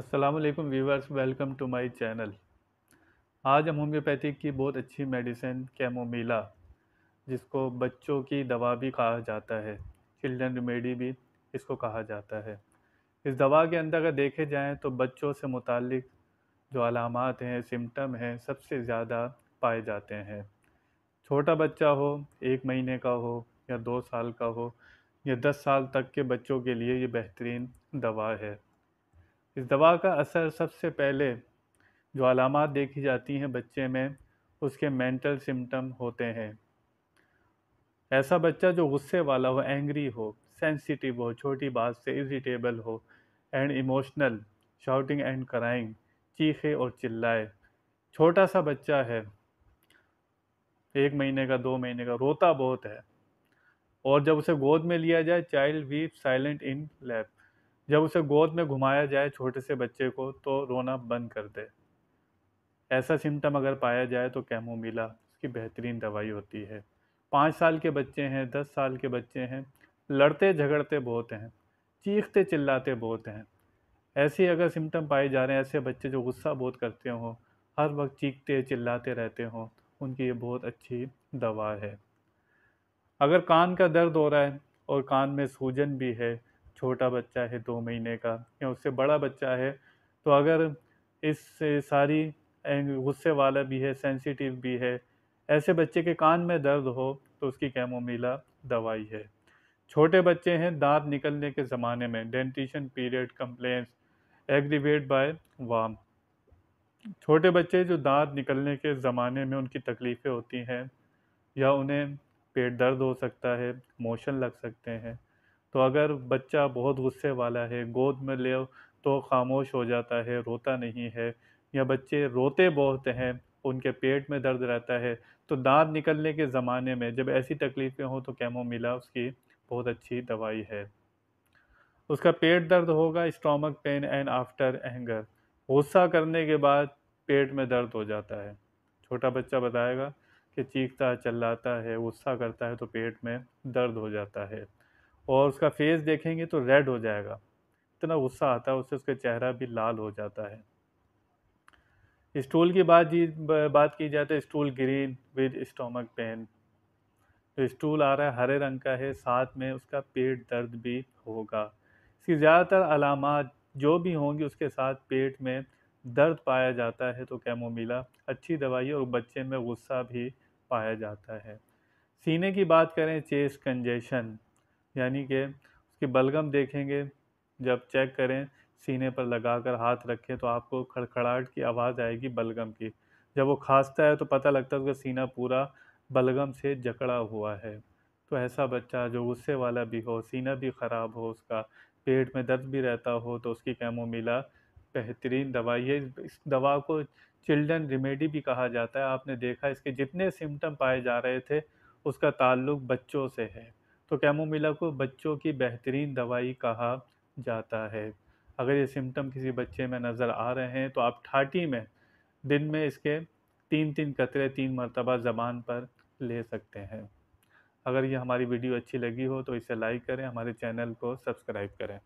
अस्सलाम वालेकुम viewers welcome to my channel आज हम होम्योपैथिक की बहुत अच्छी मेडिसिन कैमोमीला जिसको बच्चों की दवा भी कहा जाता है चिल्ड्रन रेमेडी भी इसको कहा जाता है इस दवा के अंदर अगर देखे जाएँ तो बच्चों से मुतक जो अलामत हैं सिम्टम हैं सबसे ज़्यादा पाए जाते हैं छोटा बच्चा हो एक महीने का हो या दो साल का हो या दस साल तक के बच्चों के लिए ये बेहतरीन दवा है इस दवा का असर सबसे पहले जो अलामत देखी जाती हैं बच्चे में उसके मेंटल सिम्टम होते हैं ऐसा बच्चा जो गुस्से वाला हो एंग्री हो सेंसिटिव हो छोटी बात से इरिटेबल हो and emotional shouting and crying चीखे और चिल्लाए छोटा सा बच्चा है एक महीने का दो महीने का रोता बहुत है और जब उसे गोद में लिया जाए child weep silent in lap जब उसे गोद में घुमाया जाए छोटे से बच्चे को तो रोना बंद कर दे ऐसा सिम्टम अगर पाया जाए तो कैमोमिला उसकी बेहतरीन दवाई होती है पाँच साल के बच्चे हैं दस साल के बच्चे हैं लड़ते झगड़ते बहुत हैं चीखते चिल्लाते बहुत हैं ऐसे अगर सिम्टम पाए जा रहे हैं ऐसे बच्चे जो गुस्सा बहुत करते हों हर वक्त चीखते चिल्लाते रहते हों उनकी ये बहुत अच्छी दवा है अगर कान का दर्द हो रहा है और कान में सूजन भी है छोटा बच्चा है दो महीने का या उससे बड़ा बच्चा है तो अगर इस सारी गुस्से वाला भी है सेंसिटिव भी है ऐसे बच्चे के कान में दर्द हो तो उसकी कैमोमीला दवाई है छोटे बच्चे हैं दांत निकलने के ज़माने में dentition period complaints aggravate by warm छोटे बच्चे जो दांत निकलने के ज़माने में उनकी तकलीफ़ें होती हैं या उन्हें पेट दर्द हो सकता है मोशन लग सकते हैं तो अगर बच्चा बहुत गुस्से वाला है गोद में ले तो खामोश हो जाता है रोता नहीं है या बच्चे रोते बहुत हैं उनके पेट में दर्द रहता है तो दांत निकलने के ज़माने में जब ऐसी तकलीफ़ें हों तो कैमोमिला उसकी बहुत अच्छी दवाई है उसका पेट दर्द होगा stomach pain and after anger गुस्सा करने के बाद पेट में दर्द हो जाता है छोटा बच्चा बताएगा कि चीखता चिल्लाता है गुस्सा करता है तो पेट में दर्द हो जाता है और उसका फेस देखेंगे तो रेड हो जाएगा इतना गुस्सा आता है उससे उसका चेहरा भी लाल हो जाता है स्टूल की बात जी बात की जाए तो stool green with stomach pain जो स्टूल आ रहा है हरे रंग का है साथ में उसका पेट दर्द भी होगा इसकी ज़्यादातर अलामत जो भी होंगी उसके साथ पेट में दर्द पाया जाता है तो कैमोमिला अच्छी दवाई है और बच्चे में गुस्सा भी पाया जाता है सीने की बात करें चेस्ट कंजेशन यानी कि उसकी बलगम देखेंगे जब चेक करें सीने पर लगाकर हाथ रखें तो आपको खड़खड़ाहट की आवाज़ आएगी बलगम की जब वो खांसता है तो पता लगता है उसका सीना पूरा बलगम से जकड़ा हुआ है तो ऐसा बच्चा जो गुस्से वाला भी हो सीना भी ख़राब हो उसका पेट में दर्द भी रहता हो तो उसकी कैमोमिला बेहतरीन दवाई है इस दवा को चिल्ड्रन रिमेडी भी कहा जाता है आपने देखा इसके जितने सिम्टम पाए जा रहे थे उसका ताल्लुक बच्चों से है तो कैमोमिला को बच्चों की बेहतरीन दवाई कहा जाता है अगर ये सिम्टम किसी बच्चे में नज़र आ रहे हैं तो आप ठाटी में दिन में इसके तीन तीन कतरे तीन मरतबा ज़बान पर ले सकते हैं अगर ये हमारी वीडियो अच्छी लगी हो तो इसे लाइक करें हमारे चैनल को सब्सक्राइब करें